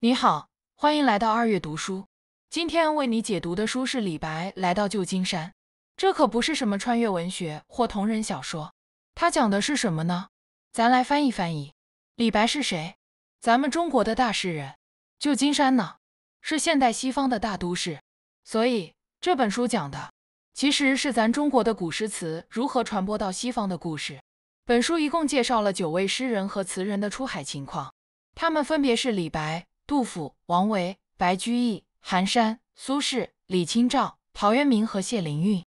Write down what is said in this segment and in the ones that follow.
你好，欢迎来到二月读书。今天为你解读的书是《李白来到旧金山》，这可不是什么穿越文学或同人小说。它讲的是什么呢？咱来翻译翻译。李白是谁？咱们中国的大诗人。旧金山呢，是现代西方的大都市。所以这本书讲的其实是咱中国的古诗词如何传播到西方的故事。本书一共介绍了九位诗人和词人的出海情况，他们分别是李白。杜甫、王维、白居易、寒山、苏轼、李清照、陶渊明和谢灵运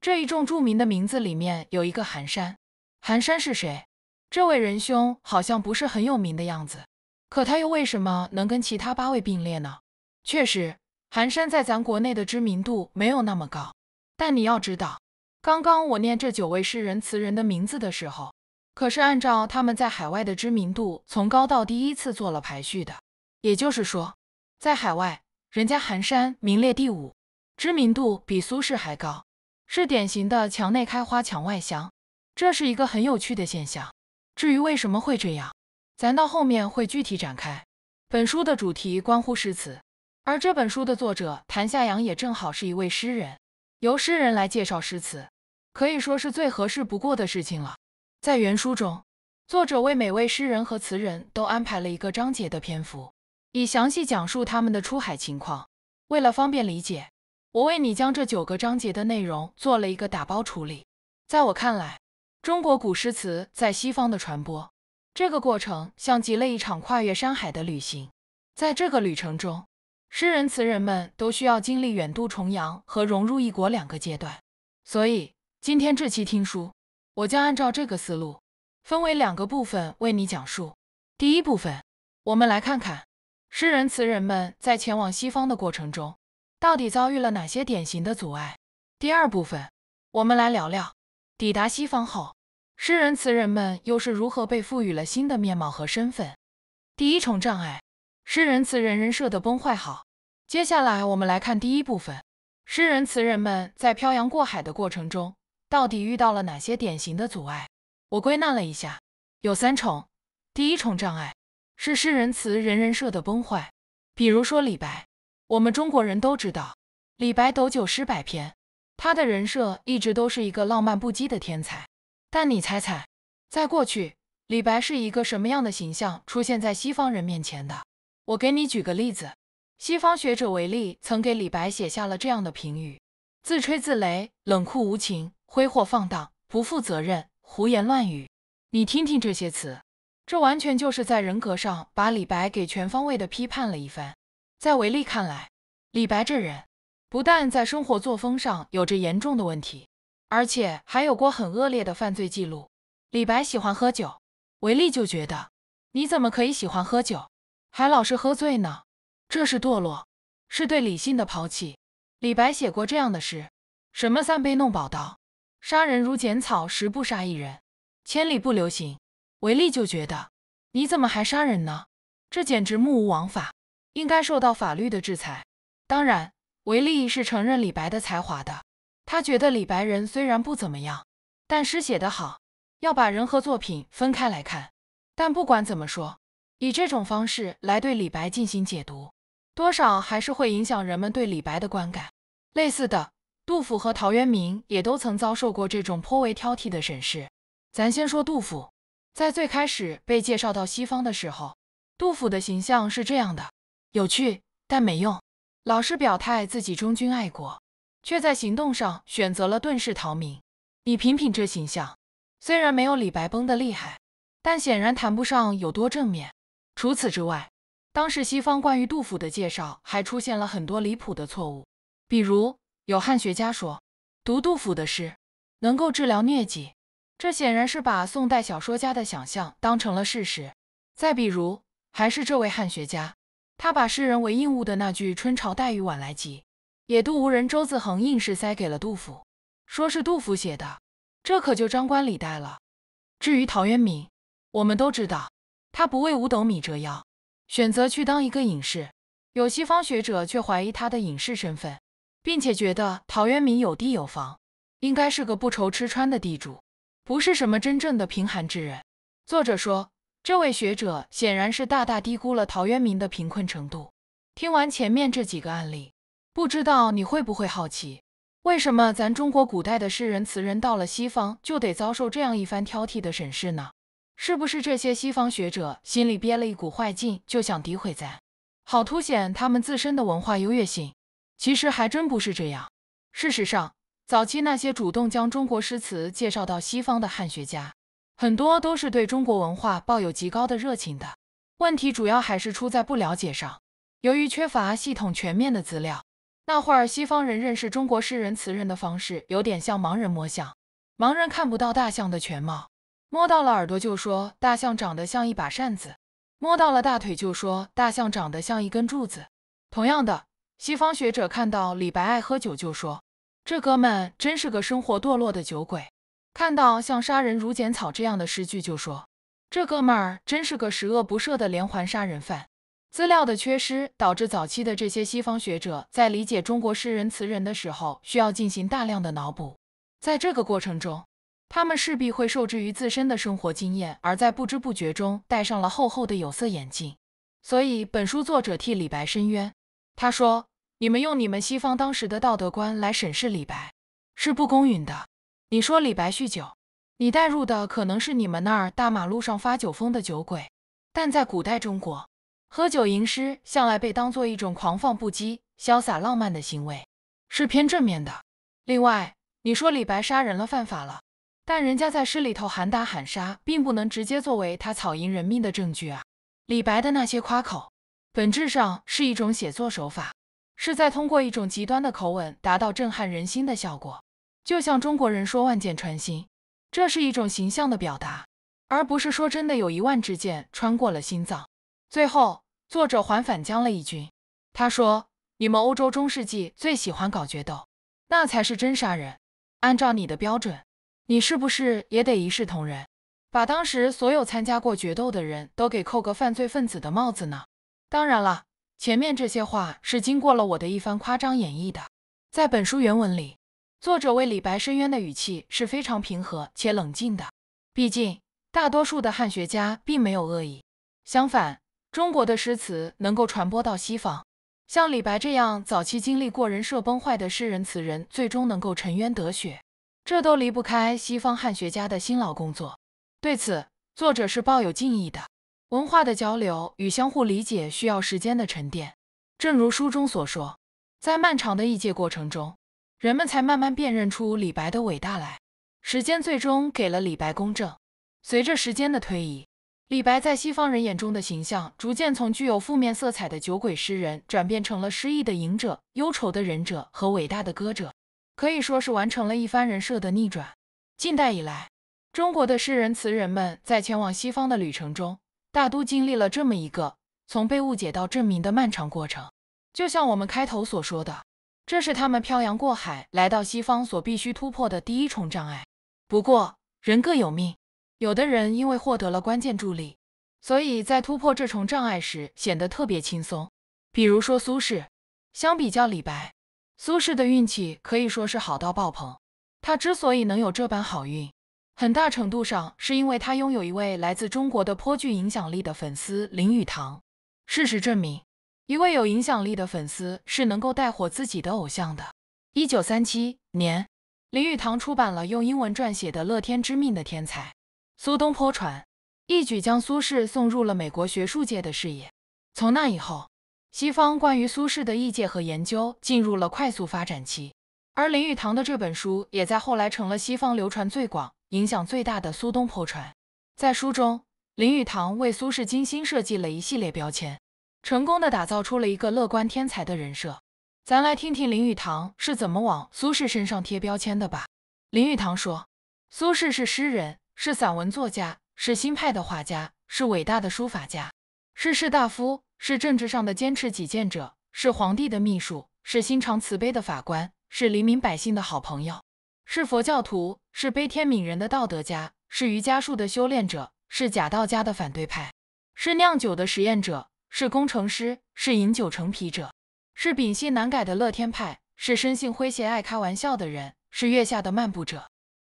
这一众著名的名字里面有一个寒山。寒山是谁？这位仁兄好像不是很有名的样子，可他又为什么能跟其他八位并列呢？确实，寒山在咱国内的知名度没有那么高，但你要知道，刚刚我念这九位诗人词人的名字的时候，可是按照他们在海外的知名度从高到低依次做了排序的。也就是说，在海外，人家寒山名列第五，知名度比苏轼还高，是典型的墙内开花墙外香。这是一个很有趣的现象。至于为什么会这样，咱到后面会具体展开。本书的主题关乎诗词，而这本书的作者谭夏阳也正好是一位诗人，由诗人来介绍诗词，可以说是最合适不过的事情了。在原书中，作者为每位诗人和词人都安排了一个章节的篇幅。以详细讲述他们的出海情况。为了方便理解，我为你将这九个章节的内容做了一个打包处理。在我看来，中国古诗词在西方的传播这个过程，像极了一场跨越山海的旅行。在这个旅程中，诗人词人们都需要经历远渡重洋和融入异国两个阶段。所以，今天这期听书，我将按照这个思路，分为两个部分为你讲述。第一部分，我们来看看。诗人词人们在前往西方的过程中，到底遭遇了哪些典型的阻碍？第二部分，我们来聊聊抵达西方后，诗人词人们又是如何被赋予了新的面貌和身份。第一重障碍，诗人词人人设的崩坏。好，接下来我们来看第一部分，诗人词人们在漂洋过海的过程中，到底遇到了哪些典型的阻碍？我归纳了一下，有三重。第一重障碍。是诗人词人人设的崩坏。比如说李白，我们中国人都知道，李白斗酒诗百篇，他的人设一直都是一个浪漫不羁的天才。但你猜猜，在过去，李白是一个什么样的形象出现在西方人面前的？我给你举个例子，西方学者为利曾给李白写下了这样的评语：自吹自擂、冷酷无情、挥霍放荡、不负责任、胡言乱语。你听听这些词。这完全就是在人格上把李白给全方位的批判了一番。在韦利看来，李白这人不但在生活作风上有着严重的问题，而且还有过很恶劣的犯罪记录。李白喜欢喝酒，韦利就觉得你怎么可以喜欢喝酒，还老是喝醉呢？这是堕落，是对理性的抛弃。李白写过这样的诗：“什么三杯弄宝刀，杀人如剪草，十步杀一人，千里不留行。”韦丽就觉得你怎么还杀人呢？这简直目无王法，应该受到法律的制裁。当然，韦丽是承认李白的才华的，他觉得李白人虽然不怎么样，但诗写得好，要把人和作品分开来看。但不管怎么说，以这种方式来对李白进行解读，多少还是会影响人们对李白的观感。类似的，杜甫和陶渊明也都曾遭受过这种颇为挑剔的审视。咱先说杜甫。在最开始被介绍到西方的时候，杜甫的形象是这样的：有趣但没用，老是表态自己忠君爱国，却在行动上选择了遁世逃民。你品品这形象，虽然没有李白崩得厉害，但显然谈不上有多正面。除此之外，当时西方关于杜甫的介绍还出现了很多离谱的错误，比如有汉学家说，读杜甫的诗能够治疗疟疾。这显然是把宋代小说家的想象当成了事实。再比如，还是这位汉学家，他把诗人为应物的那句“春潮带雨晚来急，野渡无人舟自横”硬是塞给了杜甫，说是杜甫写的，这可就张冠李戴了。至于陶渊明，我们都知道他不为五斗米折腰，选择去当一个隐士。有西方学者却怀疑他的隐士身份，并且觉得陶渊明有地有房，应该是个不愁吃穿的地主。不是什么真正的贫寒之人。作者说，这位学者显然是大大低估了陶渊明的贫困程度。听完前面这几个案例，不知道你会不会好奇，为什么咱中国古代的诗人词人到了西方就得遭受这样一番挑剔的审视呢？是不是这些西方学者心里憋了一股坏劲，就想诋毁咱，好凸显他们自身的文化优越性？其实还真不是这样。事实上。早期那些主动将中国诗词介绍到西方的汉学家，很多都是对中国文化抱有极高的热情的。问题主要还是出在不了解上，由于缺乏系统全面的资料，那会儿西方人认识中国诗人词人的方式有点像盲人摸象。盲人看不到大象的全貌，摸到了耳朵就说大象长得像一把扇子，摸到了大腿就说大象长得像一根柱子。同样的，西方学者看到李白爱喝酒就说。这哥们真是个生活堕落的酒鬼，看到像“杀人如剪草”这样的诗句，就说这哥们儿真是个十恶不赦的连环杀人犯。资料的缺失导致早期的这些西方学者在理解中国诗人词人的时候，需要进行大量的脑补。在这个过程中，他们势必会受制于自身的生活经验，而在不知不觉中戴上了厚厚的有色眼镜。所以，本书作者替李白申冤，他说。你们用你们西方当时的道德观来审视李白，是不公允的。你说李白酗酒，你带入的可能是你们那儿大马路上发酒疯的酒鬼，但在古代中国，喝酒吟诗向来被当做一种狂放不羁、潇洒浪漫的行为，是偏正面的。另外，你说李白杀人了，犯法了，但人家在诗里头喊打喊杀，并不能直接作为他草营人命的证据啊。李白的那些夸口，本质上是一种写作手法。是在通过一种极端的口吻达到震撼人心的效果，就像中国人说“万箭穿心”，这是一种形象的表达，而不是说真的有一万支箭穿过了心脏。最后，作者还反将了一军，他说：“你们欧洲中世纪最喜欢搞决斗，那才是真杀人。按照你的标准，你是不是也得一视同仁，把当时所有参加过决斗的人都给扣个犯罪分子的帽子呢？”当然了。前面这些话是经过了我的一番夸张演绎的，在本书原文里，作者为李白申冤的语气是非常平和且冷静的。毕竟大多数的汉学家并没有恶意，相反，中国的诗词能够传播到西方，像李白这样早期经历过人设崩坏的诗人词人，最终能够沉冤得雪，这都离不开西方汉学家的辛劳工作。对此，作者是抱有敬意的。文化的交流与相互理解需要时间的沉淀，正如书中所说，在漫长的异界过程中，人们才慢慢辨认出李白的伟大来。时间最终给了李白公正。随着时间的推移，李白在西方人眼中的形象逐渐从具有负面色彩的酒鬼诗人，转变成了诗意的隐者、忧愁的忍者和伟大的歌者，可以说是完成了一番人设的逆转。近代以来，中国的诗人词人们在前往西方的旅程中。大都经历了这么一个从被误解到证明的漫长过程。就像我们开头所说的，这是他们漂洋过海来到西方所必须突破的第一重障碍。不过人各有命，有的人因为获得了关键助力，所以在突破这重障碍时显得特别轻松。比如说苏轼，相比较李白，苏轼的运气可以说是好到爆棚。他之所以能有这般好运，很大程度上是因为他拥有一位来自中国的颇具影响力的粉丝林语堂。事实证明，一位有影响力的粉丝是能够带火自己的偶像的。一九三七年，林语堂出版了用英文撰写的《乐天之命的天才：苏东坡传》，一举将苏轼送入了美国学术界的视野。从那以后，西方关于苏轼的译介和研究进入了快速发展期，而林语堂的这本书也在后来成了西方流传最广。影响最大的苏东坡传，在书中，林语堂为苏轼精心设计了一系列标签，成功的打造出了一个乐观天才的人设。咱来听听林语堂是怎么往苏轼身上贴标签的吧。林语堂说，苏轼是诗人，是散文作家，是新派的画家，是伟大的书法家，是士大夫，是政治上的坚持己见者，是皇帝的秘书，是心肠慈悲的法官，是黎民百姓的好朋友。是佛教徒，是悲天悯人的道德家，是瑜伽术的修炼者，是假道家的反对派，是酿酒的实验者，是工程师，是饮酒成癖者，是秉性难改的乐天派，是生性诙谐爱开玩笑的人，是月下的漫步者。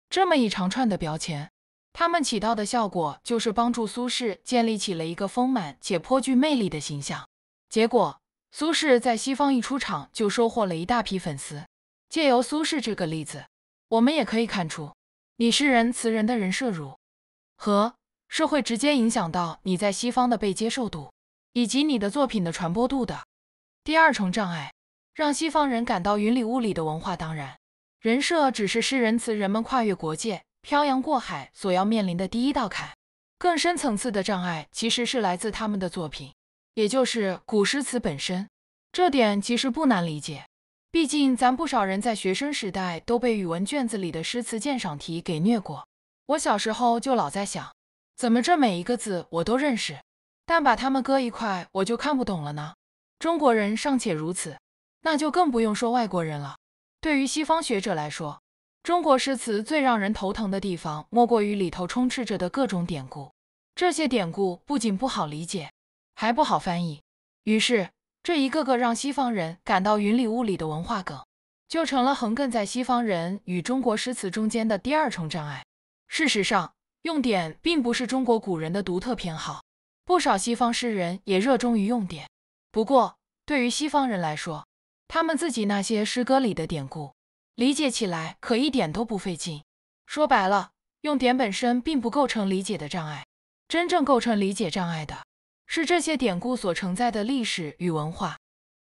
这么一长串的标签，他们起到的效果就是帮助苏轼建立起了一个丰满且颇具魅力的形象。结果，苏轼在西方一出场就收获了一大批粉丝。借由苏轼这个例子。我们也可以看出，你诗人词人的人设如何，是会直接影响到你在西方的被接受度，以及你的作品的传播度的。第二重障碍，让西方人感到云里雾里的文化，当然，人设只是诗人词人们跨越国界、漂洋过海所要面临的第一道坎。更深层次的障碍，其实是来自他们的作品，也就是古诗词本身。这点其实不难理解。毕竟，咱不少人在学生时代都被语文卷子里的诗词鉴赏题给虐过。我小时候就老在想，怎么这每一个字我都认识，但把它们搁一块我就看不懂了呢？中国人尚且如此，那就更不用说外国人了。对于西方学者来说，中国诗词最让人头疼的地方，莫过于里头充斥着的各种典故。这些典故不仅不好理解，还不好翻译。于是，这一个个让西方人感到云里雾里的文化梗，就成了横亘在西方人与中国诗词中间的第二重障碍。事实上，用典并不是中国古人的独特偏好，不少西方诗人也热衷于用典。不过，对于西方人来说，他们自己那些诗歌里的典故，理解起来可一点都不费劲。说白了，用典本身并不构成理解的障碍，真正构成理解障碍的。是这些典故所承载的历史与文化。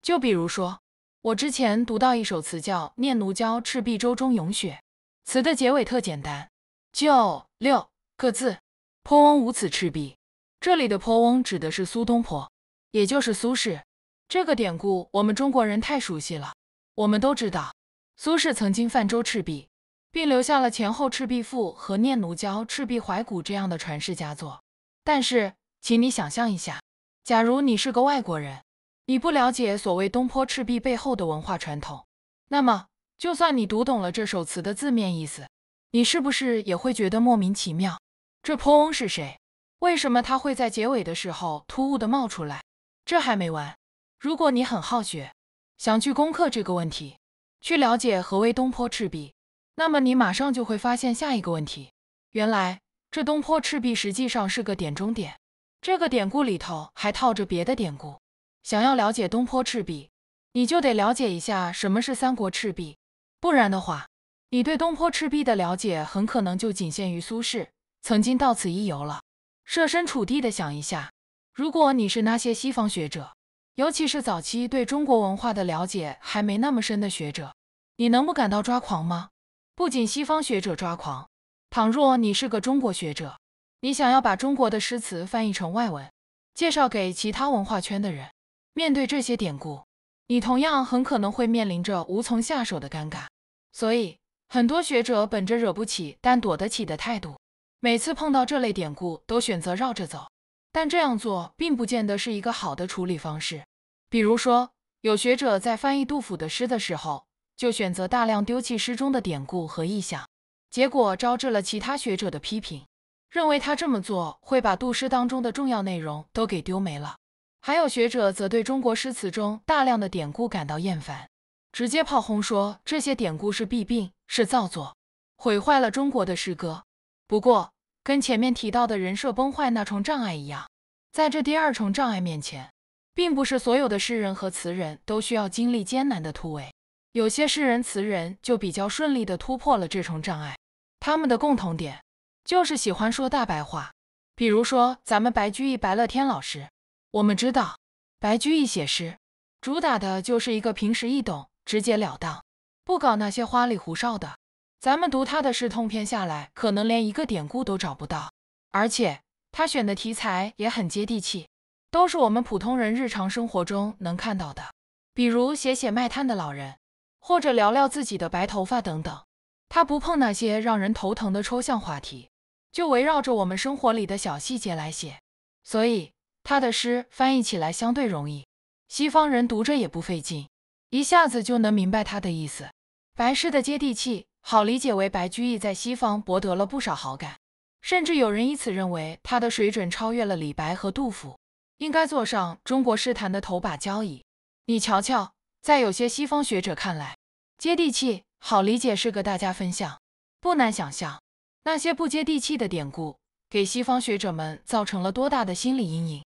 就比如说，我之前读到一首词，叫《念奴娇·赤壁州中咏雪。词的结尾特简单，就六个字：“坡翁无此赤壁。”这里的“坡翁”指的是苏东坡，也就是苏轼。这个典故我们中国人太熟悉了，我们都知道苏轼曾经泛舟赤壁，并留下了《前后赤壁赋》和《念奴娇·赤壁怀古》这样的传世佳作。但是请你想象一下，假如你是个外国人，你不了解所谓东坡赤壁背后的文化传统，那么就算你读懂了这首词的字面意思，你是不是也会觉得莫名其妙？这坡翁是谁？为什么他会在结尾的时候突兀的冒出来？这还没完，如果你很好学，想去攻克这个问题，去了解何为东坡赤壁，那么你马上就会发现下一个问题：原来这东坡赤壁实际上是个点中点。这个典故里头还套着别的典故，想要了解东坡赤壁，你就得了解一下什么是三国赤壁，不然的话，你对东坡赤壁的了解很可能就仅限于苏轼曾经到此一游了。设身处地的想一下，如果你是那些西方学者，尤其是早期对中国文化的了解还没那么深的学者，你能不感到抓狂吗？不仅西方学者抓狂，倘若你是个中国学者。你想要把中国的诗词翻译成外文，介绍给其他文化圈的人，面对这些典故，你同样很可能会面临着无从下手的尴尬。所以，很多学者本着惹不起但躲得起的态度，每次碰到这类典故都选择绕着走。但这样做并不见得是一个好的处理方式。比如说，有学者在翻译杜甫的诗的时候，就选择大量丢弃诗中的典故和意象，结果招致了其他学者的批评。认为他这么做会把杜诗当中的重要内容都给丢没了。还有学者则对中国诗词中大量的典故感到厌烦，直接炮轰说这些典故是弊病，是造作，毁坏了中国的诗歌。不过，跟前面提到的人设崩坏那重障碍一样，在这第二重障碍面前，并不是所有的诗人和词人都需要经历艰难的突围。有些诗人词人就比较顺利地突破了这重障碍，他们的共同点。就是喜欢说大白话，比如说咱们白居易、白乐天老师，我们知道白居易写诗，主打的就是一个平时易懂、直截了当，不搞那些花里胡哨的。咱们读他的诗，通篇下来可能连一个典故都找不到，而且他选的题材也很接地气，都是我们普通人日常生活中能看到的，比如写写卖炭的老人，或者聊聊自己的白头发等等。他不碰那些让人头疼的抽象话题。就围绕着我们生活里的小细节来写，所以他的诗翻译起来相对容易，西方人读着也不费劲，一下子就能明白他的意思。白诗的接地气，好理解，为白居易在西方博得了不少好感，甚至有人以此认为他的水准超越了李白和杜甫，应该坐上中国诗坛的头把交椅。你瞧瞧，在有些西方学者看来，接地气、好理解是个大家分享，不难想象。那些不接地气的典故，给西方学者们造成了多大的心理阴影？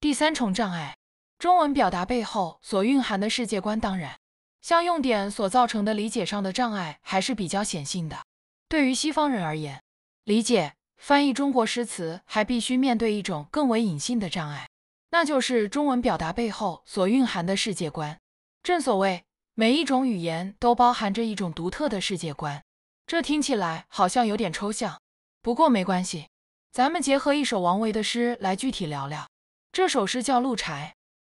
第三重障碍，中文表达背后所蕴含的世界观。当然，像用典所造成的理解上的障碍还是比较显性的。对于西方人而言，理解翻译中国诗词，还必须面对一种更为隐性的障碍，那就是中文表达背后所蕴含的世界观。正所谓，每一种语言都包含着一种独特的世界观。这听起来好像有点抽象，不过没关系，咱们结合一首王维的诗来具体聊聊。这首诗叫《鹿柴》，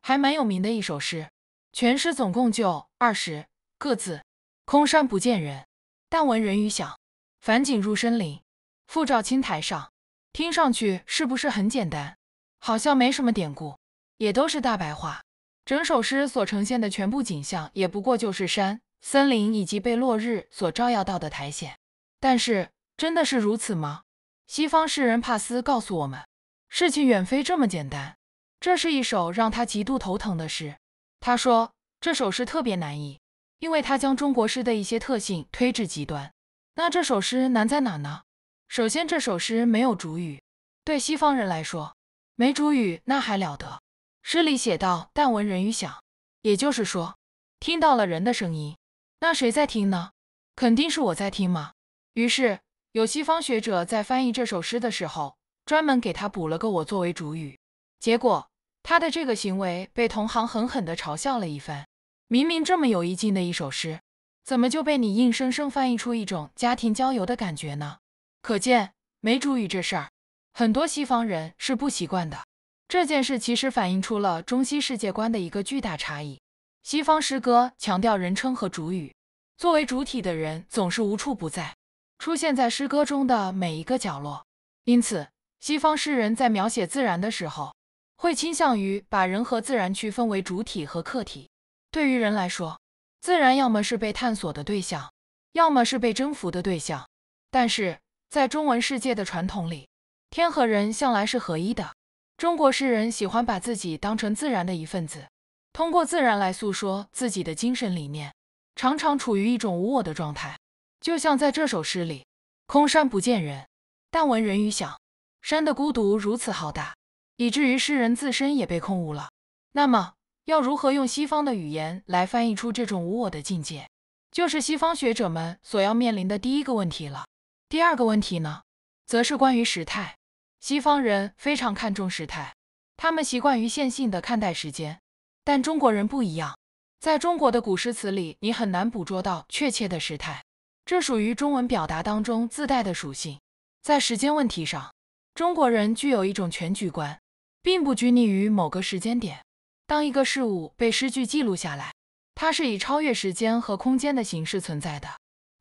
还蛮有名的一首诗。全诗总共就二十个字：“空山不见人，但闻人语响。返景入深林，复照青苔上。”听上去是不是很简单？好像没什么典故，也都是大白话。整首诗所呈现的全部景象，也不过就是山。森林以及被落日所照耀到的苔藓，但是真的是如此吗？西方诗人帕斯告诉我们，事情远非这么简单。这是一首让他极度头疼的诗。他说这首诗特别难译，因为他将中国诗的一些特性推至极端。那这首诗难在哪呢？首先，这首诗没有主语。对西方人来说，没主语那还了得。诗里写道：“但闻人语响”，也就是说，听到了人的声音。那谁在听呢？肯定是我在听嘛。于是有西方学者在翻译这首诗的时候，专门给他补了个“我”作为主语。结果他的这个行为被同行狠狠地嘲笑了一番。明明这么有意境的一首诗，怎么就被你硬生生翻译出一种家庭郊游的感觉呢？可见没主语这事儿，很多西方人是不习惯的。这件事其实反映出了中西世界观的一个巨大差异。西方诗歌强调人称和主语，作为主体的人总是无处不在，出现在诗歌中的每一个角落。因此，西方诗人在描写自然的时候，会倾向于把人和自然区分为主体和客体。对于人来说，自然要么是被探索的对象，要么是被征服的对象。但是在中文世界的传统里，天和人向来是合一的。中国诗人喜欢把自己当成自然的一份子。通过自然来诉说自己的精神理念，常常处于一种无我的状态。就像在这首诗里，“空山不见人，但闻人语响”，山的孤独如此浩大，以至于诗人自身也被空无了。那么，要如何用西方的语言来翻译出这种无我的境界，就是西方学者们所要面临的第一个问题了。第二个问题呢，则是关于时态。西方人非常看重时态，他们习惯于线性的看待时间。但中国人不一样，在中国的古诗词里，你很难捕捉到确切的时态，这属于中文表达当中自带的属性。在时间问题上，中国人具有一种全局观，并不拘泥于某个时间点。当一个事物被诗句记录下来，它是以超越时间和空间的形式存在的。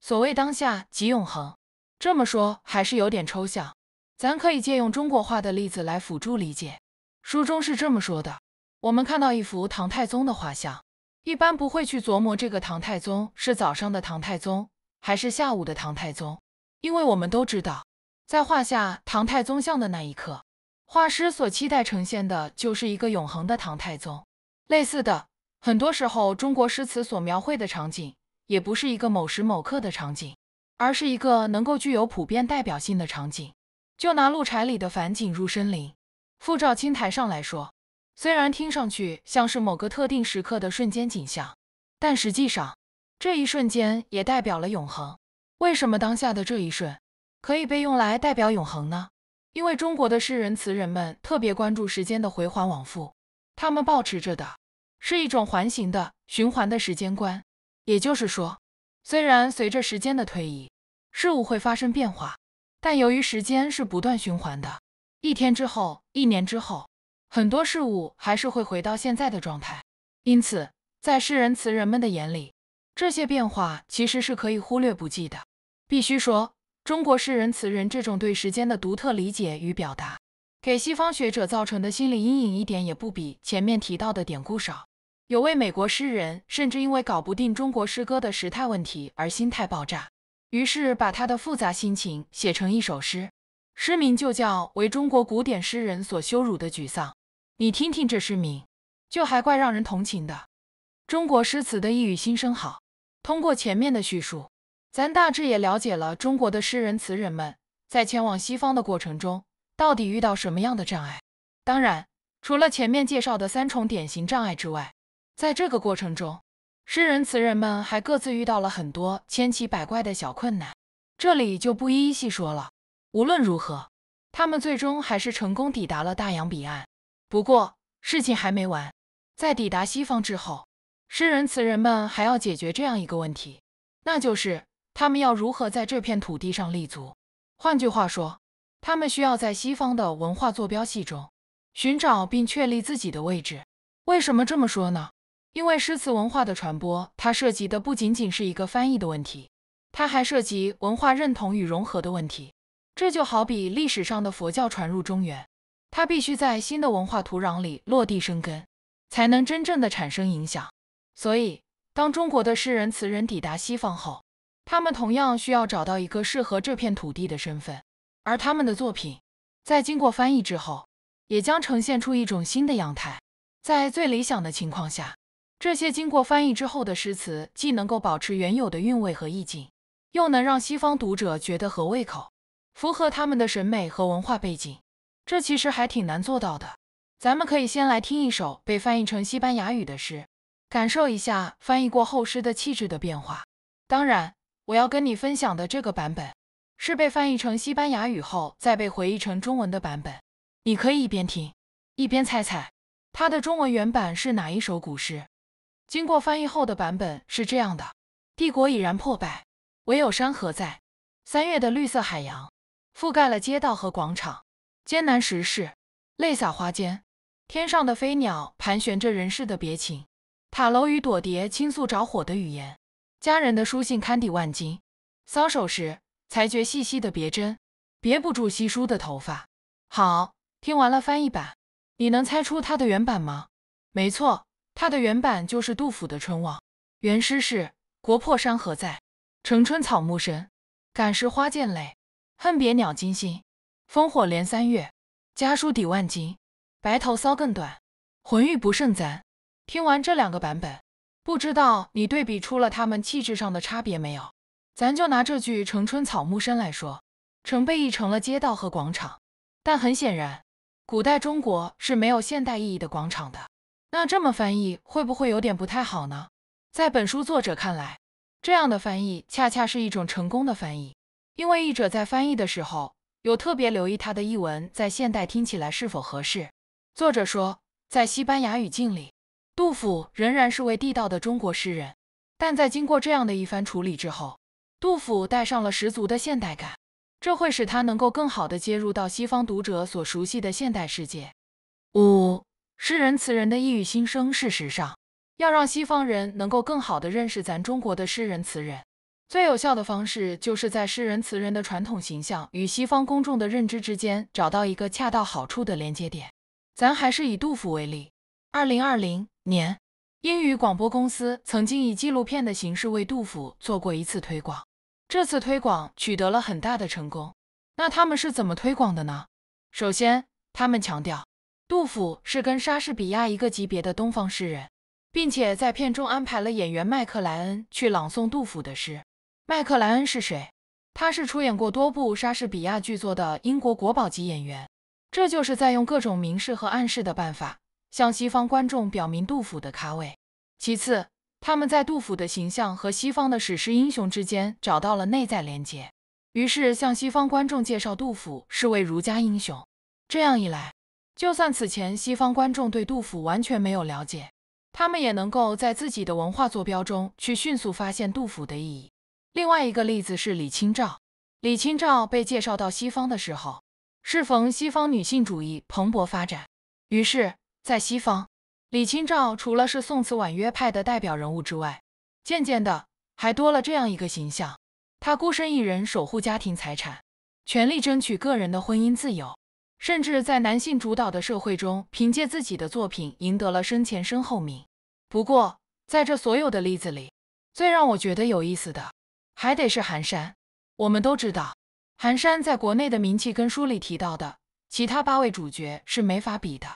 所谓当下即永恒，这么说还是有点抽象，咱可以借用中国话的例子来辅助理解。书中是这么说的。我们看到一幅唐太宗的画像，一般不会去琢磨这个唐太宗是早上的唐太宗还是下午的唐太宗，因为我们都知道，在画下唐太宗像的那一刻，画师所期待呈现的就是一个永恒的唐太宗。类似的，很多时候中国诗词所描绘的场景也不是一个某时某刻的场景，而是一个能够具有普遍代表性的场景。就拿《鹿柴》里的“返景入深林，复照青苔上”来说。虽然听上去像是某个特定时刻的瞬间景象，但实际上，这一瞬间也代表了永恒。为什么当下的这一瞬可以被用来代表永恒呢？因为中国的诗人词人们特别关注时间的回环往复，他们保持着的是一种环形的循环的时间观。也就是说，虽然随着时间的推移，事物会发生变化，但由于时间是不断循环的，一天之后，一年之后。很多事物还是会回到现在的状态，因此在诗人词人们的眼里，这些变化其实是可以忽略不计的。必须说，中国诗人词人这种对时间的独特理解与表达，给西方学者造成的心理阴影一点也不比前面提到的典故少。有位美国诗人甚至因为搞不定中国诗歌的时态问题而心态爆炸，于是把他的复杂心情写成一首诗。诗名就叫“为中国古典诗人所羞辱的沮丧”，你听听这诗名，就还怪让人同情的。中国诗词的一语心声好。通过前面的叙述，咱大致也了解了中国的诗人词人们在前往西方的过程中到底遇到什么样的障碍。当然，除了前面介绍的三重典型障碍之外，在这个过程中，诗人词人们还各自遇到了很多千奇百怪的小困难，这里就不一一细说了。无论如何，他们最终还是成功抵达了大洋彼岸。不过，事情还没完。在抵达西方之后，诗人词人们还要解决这样一个问题，那就是他们要如何在这片土地上立足。换句话说，他们需要在西方的文化坐标系中寻找并确立自己的位置。为什么这么说呢？因为诗词文化的传播，它涉及的不仅仅是一个翻译的问题，它还涉及文化认同与融合的问题。这就好比历史上的佛教传入中原，它必须在新的文化土壤里落地生根，才能真正的产生影响。所以，当中国的诗人词人抵达西方后，他们同样需要找到一个适合这片土地的身份，而他们的作品在经过翻译之后，也将呈现出一种新的样态。在最理想的情况下，这些经过翻译之后的诗词，既能够保持原有的韵味和意境，又能让西方读者觉得合胃口。符合他们的审美和文化背景，这其实还挺难做到的。咱们可以先来听一首被翻译成西班牙语的诗，感受一下翻译过后诗的气质的变化。当然，我要跟你分享的这个版本，是被翻译成西班牙语后再被回忆成中文的版本。你可以一边听，一边猜猜它的中文原版是哪一首古诗。经过翻译后的版本是这样的：帝国已然破败，唯有山河在。三月的绿色海洋。覆盖了街道和广场，艰难时事，泪洒花间，天上的飞鸟盘旋着人世的别情，塔楼与朵蝶倾诉着火的语言，家人的书信堪抵万金，搔首时才觉细细的别针别不住稀疏的头发。好，听完了翻译版，你能猜出它的原版吗？没错，它的原版就是杜甫的《春望》。原诗是：国破山河在，城春草木深，感时花溅泪。恨别鸟惊心，烽火连三月，家书抵万金。白头搔更短，浑欲不胜簪。听完这两个版本，不知道你对比出了他们气质上的差别没有？咱就拿这句“城春草木深”来说，城被译成了街道和广场，但很显然，古代中国是没有现代意义的广场的。那这么翻译会不会有点不太好呢？在本书作者看来，这样的翻译恰恰是一种成功的翻译。因为译者在翻译的时候有特别留意他的译文在现代听起来是否合适。作者说，在西班牙语境里，杜甫仍然是位地道的中国诗人，但在经过这样的一番处理之后，杜甫带上了十足的现代感，这会使他能够更好地接入到西方读者所熟悉的现代世界。五、诗人词人的异域心声，事实上，要让西方人能够更好地认识咱中国的诗人词人。最有效的方式就是在诗人词人的传统形象与西方公众的认知之间找到一个恰到好处的连接点。咱还是以杜甫为例。二零二零年，英语广播公司曾经以纪录片的形式为杜甫做过一次推广，这次推广取得了很大的成功。那他们是怎么推广的呢？首先，他们强调杜甫是跟莎士比亚一个级别的东方诗人，并且在片中安排了演员麦克莱恩去朗诵杜甫的诗。麦克莱恩是谁？他是出演过多部莎士比亚剧作的英国国宝级演员。这就是在用各种明示和暗示的办法，向西方观众表明杜甫的咖位。其次，他们在杜甫的形象和西方的史诗英雄之间找到了内在连接，于是向西方观众介绍杜甫是位儒家英雄。这样一来，就算此前西方观众对杜甫完全没有了解，他们也能够在自己的文化坐标中去迅速发现杜甫的意义。另外一个例子是李清照。李清照被介绍到西方的时候，适逢西方女性主义蓬勃发展，于是，在西方，李清照除了是宋词婉约派的代表人物之外，渐渐的还多了这样一个形象：她孤身一人守护家庭财产，全力争取个人的婚姻自由，甚至在男性主导的社会中，凭借自己的作品赢得了生前身后名。不过，在这所有的例子里，最让我觉得有意思的。还得是寒山，我们都知道，寒山在国内的名气跟书里提到的其他八位主角是没法比的。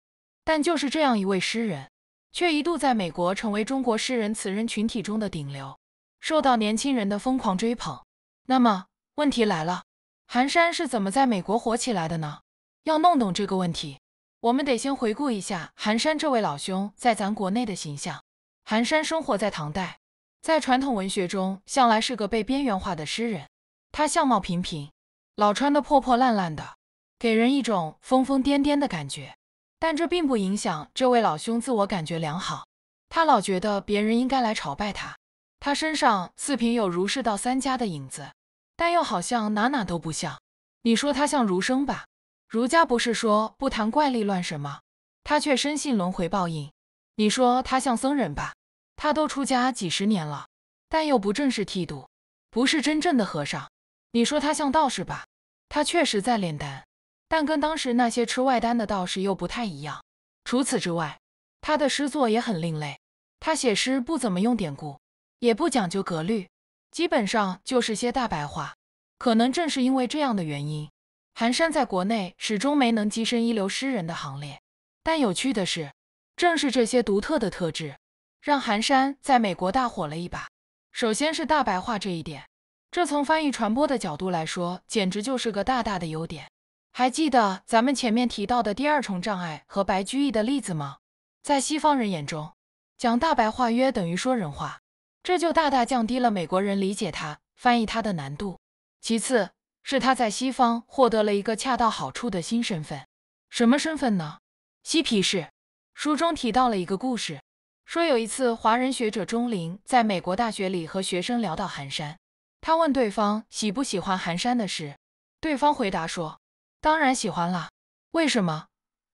但就是这样一位诗人，却一度在美国成为中国诗人词人群体中的顶流，受到年轻人的疯狂追捧。那么问题来了，寒山是怎么在美国火起来的呢？要弄懂这个问题，我们得先回顾一下寒山这位老兄在咱国内的形象。寒山生活在唐代。在传统文学中，向来是个被边缘化的诗人。他相貌平平，老穿的破破烂烂的，给人一种疯疯癫癫的感觉。但这并不影响这位老兄自我感觉良好。他老觉得别人应该来朝拜他。他身上似平有儒释道三家的影子，但又好像哪哪都不像。你说他像儒生吧？儒家不是说不谈怪力乱神吗？他却深信轮回报应。你说他像僧人吧？他都出家几十年了，但又不正式剃度，不是真正的和尚。你说他像道士吧？他确实在炼丹，但跟当时那些吃外丹的道士又不太一样。除此之外，他的诗作也很另类。他写诗不怎么用典故，也不讲究格律，基本上就是些大白话。可能正是因为这样的原因，寒山在国内始终没能跻身一流诗人的行列。但有趣的是，正是这些独特的特质。让寒山在美国大火了一把。首先是大白话这一点，这从翻译传播的角度来说，简直就是个大大的优点。还记得咱们前面提到的第二重障碍和白居易的例子吗？在西方人眼中，讲大白话约等于说人话，这就大大降低了美国人理解他、翻译他的难度。其次，是他在西方获得了一个恰到好处的新身份，什么身份呢？嬉皮士。书中提到了一个故事。说有一次，华人学者钟林在美国大学里和学生聊到寒山，他问对方喜不喜欢寒山的事，对方回答说：“当然喜欢啦，为什么？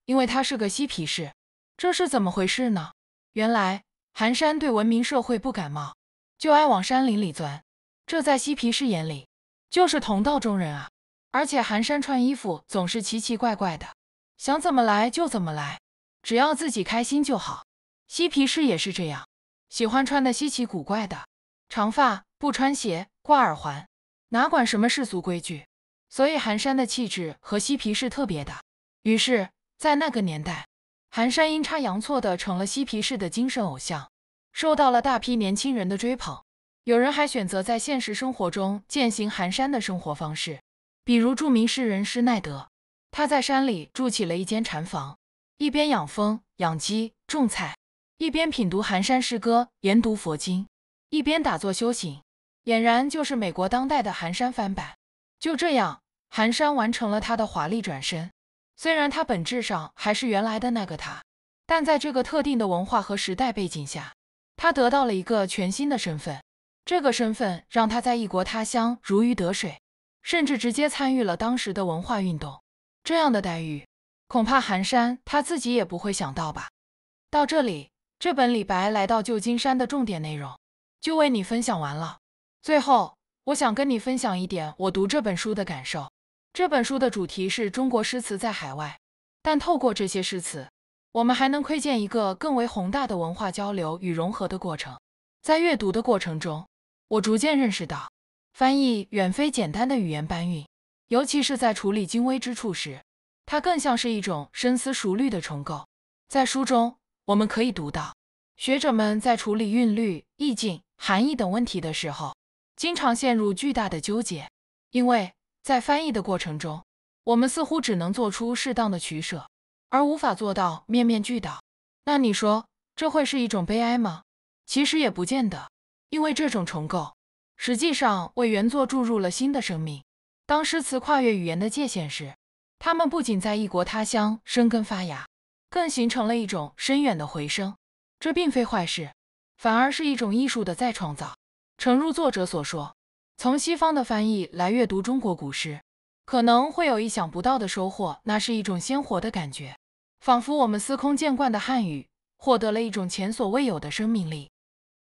因为他是个嬉皮士。这是怎么回事呢？原来寒山对文明社会不感冒，就爱往山林里钻。这在嬉皮士眼里就是同道中人啊。而且寒山穿衣服总是奇奇怪怪的，想怎么来就怎么来，只要自己开心就好。”嬉皮士也是这样，喜欢穿的稀奇古怪的，长发，不穿鞋，挂耳环，哪管什么世俗规矩。所以寒山的气质和嬉皮士特别的。于是，在那个年代，寒山阴差阳错的成了嬉皮士的精神偶像，受到了大批年轻人的追捧。有人还选择在现实生活中践行寒山的生活方式，比如著名诗人施耐德，他在山里住起了一间禅房，一边养蜂、养鸡、种菜。一边品读寒山诗歌，研读佛经，一边打坐修行，俨然就是美国当代的寒山翻版。就这样，寒山完成了他的华丽转身。虽然他本质上还是原来的那个他，但在这个特定的文化和时代背景下，他得到了一个全新的身份。这个身份让他在异国他乡如鱼得水，甚至直接参与了当时的文化运动。这样的待遇，恐怕寒山他自己也不会想到吧。到这里。这本李白来到旧金山的重点内容就为你分享完了。最后，我想跟你分享一点我读这本书的感受。这本书的主题是中国诗词在海外，但透过这些诗词，我们还能窥见一个更为宏大的文化交流与融合的过程。在阅读的过程中，我逐渐认识到，翻译远非简单的语言搬运，尤其是在处理精微之处时，它更像是一种深思熟虑的重构。在书中。我们可以读到，学者们在处理韵律、意境、含义等问题的时候，经常陷入巨大的纠结，因为在翻译的过程中，我们似乎只能做出适当的取舍，而无法做到面面俱到。那你说，这会是一种悲哀吗？其实也不见得，因为这种重构实际上为原作注入了新的生命。当诗词跨越语言的界限时，他们不仅在异国他乡生根发芽。更形成了一种深远的回声，这并非坏事，反而是一种艺术的再创造。诚如作者所说，从西方的翻译来阅读中国古诗，可能会有意想不到的收获，那是一种鲜活的感觉，仿佛我们司空见惯的汉语，获得了一种前所未有的生命力。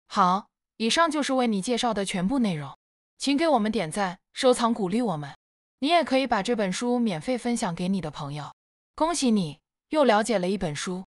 好，以上就是为你介绍的全部内容，请给我们点赞、收藏、鼓励我们。你也可以把这本书免费分享给你的朋友。恭喜你！又了解了一本书。